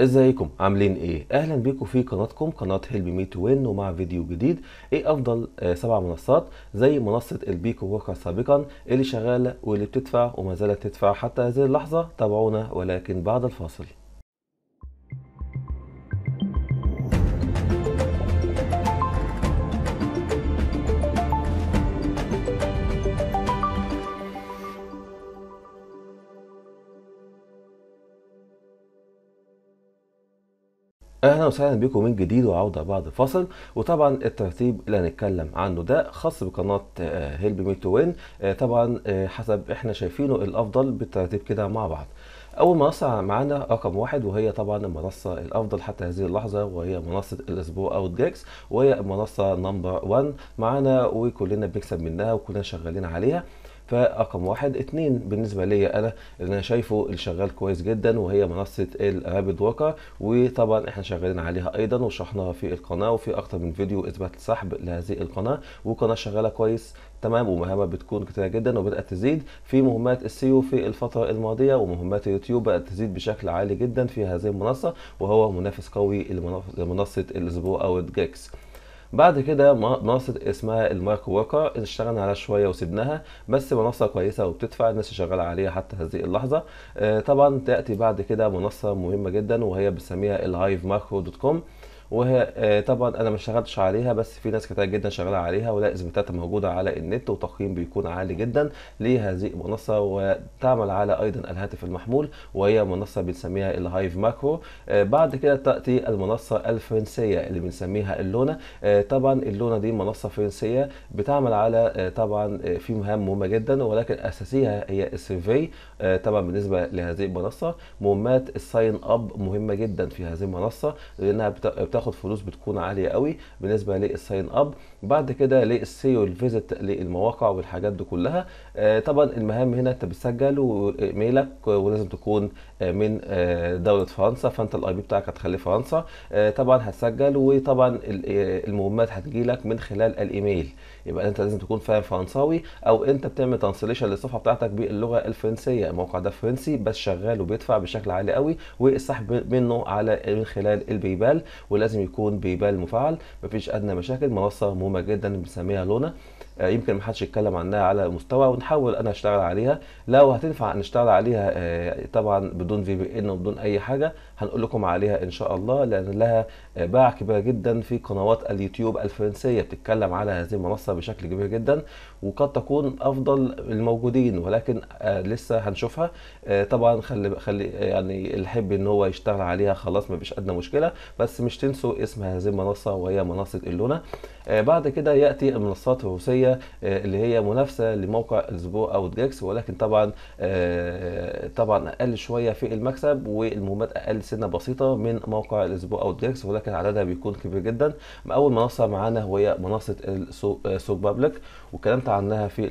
ازيكم عاملين ايه اهلا بيكم في قناتكم قناه هيلبي مي تو وين ومع فيديو جديد ايه افضل آه سبع منصات زي منصه البيكو ووركر سابقا اللي شغاله واللي بتدفع وما زالت تدفع حتى هذه اللحظه تابعونا ولكن بعد الفاصل اهلا وسهلا بكم من جديد وعوده بعد فصل وطبعا الترتيب اللي هنتكلم عنه ده خاص بقناه آه، هيلب مي تو وين آه، طبعا آه، حسب احنا شايفينه الافضل بالترتيب كده مع بعض اول منصه معانا رقم واحد وهي طبعا المنصه الافضل حتى هذه اللحظه وهي منصه الاسبوع اوت جاكس وهي منصه نمبر 1 معانا وكلنا بنكسب منها وكلنا شغالين عليها فرقم واحد اتنين بالنسبه ليا انا اللي انا شايفه اللي شغال كويس جدا وهي منصه الرابد وكر وطبعا احنا شغالين عليها ايضا وشرحناها في القناه وفي اكتر من فيديو اثبات السحب لهذه القناه والقناه شغاله كويس تمام ومهامها بتكون كتيره جدا وبدات تزيد في مهمات السيو في الفتره الماضيه ومهمات اليوتيوب بدأت تزيد بشكل عالي جدا في هذه المنصه وهو منافس قوي لمنصه الاسبوع او الجيكس بعد كده منصه اسمها المايكرو ورقة اشتغلنا عليها شويه وسبناها بس منصه كويسه وبتدفع الناس شغاله عليها حتى هذه اللحظه آه، طبعا تاتي بعد كده منصه مهمه جدا وهي بنسميها الهايف مايكرو دوت كوم وهي آه، طبعا انا ما اشتغلتش عليها بس في ناس كتير جدا شغاله عليها ولا اثباتاتها موجوده على النت وتقييم بيكون عالي جدا لهذه المنصه وتعمل على ايضا الهاتف المحمول وهي منصه بنسميها الهايف آه، ماكرو بعد كده تاتي المنصه الفرنسيه اللي بنسميها اللونا آه، طبعا اللونا دي منصه فرنسيه بتعمل على طبعا في مهام مهمه جدا ولكن اساسيها هي السيرفي طبعا بالنسبه لهذه المنصه مهمات الساين اب مهمه جدا في هذه المنصه لانها بتاخد بتاخد فلوس بتكون عاليه قوي بالنسبه للساين اب بعد كده للسيو الفيزيت للمواقع والحاجات دي كلها آه، طبعا المهام هنا انت بتسجل وايميلك ولازم تكون آه، من آه، دوله فرنسا فانت الاي بي بتاعك هتخليه فرنسا طبعا هتسجل وطبعا المهمات هتجيلك من خلال الايميل يبقى انت لازم تكون فاهم فرنساوي او انت بتعمل ترانسليشن للصفحه بتاعتك باللغه الفرنسيه الموقع ده فرنسي بس شغال وبيدفع بشكل عالي قوي والسحب منه على من خلال البيبال ولازم لازم يكون ببال مفعل مفيش ادنى مشاكل منصه مهمه جدا بنسميها لونا آه، يمكن ما حدش يتكلم عنها على مستوى ونحاول انا اشتغل عليها لو هتنفع نشتغل عليها آه، طبعا بدون في بي ان وبدون اي حاجه هنقول لكم عليها ان شاء الله لان لها باع كبيره جدا في قنوات اليوتيوب الفرنسيه بتتكلم على هذه المنصه بشكل كبير جدا وقد تكون افضل الموجودين ولكن آه، لسه هنشوفها طبعا خلي خلي يعني اللي يحب ان هو يشتغل عليها خلاص ما فيش ادنى مشكله بس مش تنسوا اسم هذه المنصه وهي منصه اللونا بعد كده ياتي المنصات الروسيه الدوليه آه، اللي هي منافسه لموقع الاسبوع او دجاكس ولكن طبعا آه، طبعا اقل شويه في المكسب والمهمات اقل سنه بسيطه من موقع الاسبوع او دجاكس ولكن عددها بيكون كبير جدا اول منصه معانا وهي منصه السوق آه، بابليك واتكلمت عنها في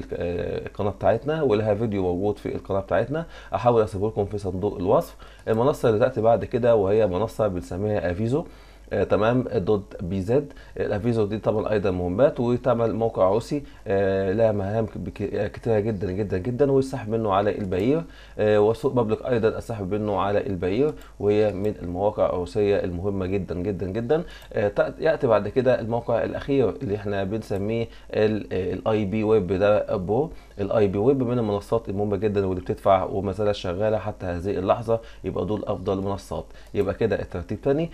القناه بتاعتنا ولها فيديو موجود في القناه بتاعتنا احاول اسيبه لكم في صندوق الوصف المنصه اللي تاتي بعد كده وهي منصه بنسميها افيزو آه، تمام دوت بي زد آه، الافيزو دي طبعا ايضا مهمات وتعمل موقع عوسي آه، لها مهام كتيره جدا جدا جدا والسحب منه على البعير وسوق بابليك ايضا السحب منه على البعير وهي من المواقع العوسيه المهمه جدا جدا جدا ياتي بعد كده الموقع الاخير اللي احنا بنسميه الاي بي ويب ده ابو الاي بي ويب من المنصات المهمه جدا واللي بتدفع وما زالت شغاله حتى هذه اللحظه يبقى دول افضل منصات يبقى كده الترتيب تاني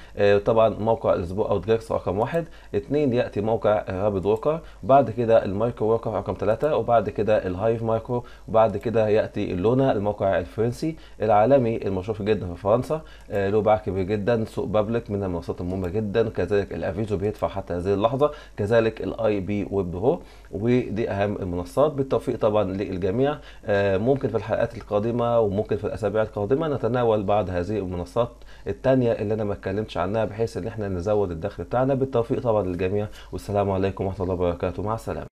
طبعا موقع الاسبوع اوت جيكس رقم واحد اثنين ياتي موقع رابد وركر بعد كده المايكرو وركر رقم ثلاثة وبعد كده الهايف مايكرو وبعد كده ياتي اللونا الموقع الفرنسي العالمي المشهور جدا في فرنسا آه، له باع كبير جدا سوق بابليك من المنصات المهمه جدا كذلك الافيزو بيدفع حتى هذه اللحظه كذلك الاي بي ويب هو ودي اهم المنصات بالتوفيق طبعا للجميع آه، ممكن في الحلقات القادمه وممكن في الاسابيع القادمه نتناول بعض هذه المنصات الثانيه اللي انا ما اتكلمتش عنها بحيث ان احنا احنا نزود الدخل بتاعنا بالتوفيق طبعا للجميع والسلام عليكم ورحمه الله وبركاته مع السلامه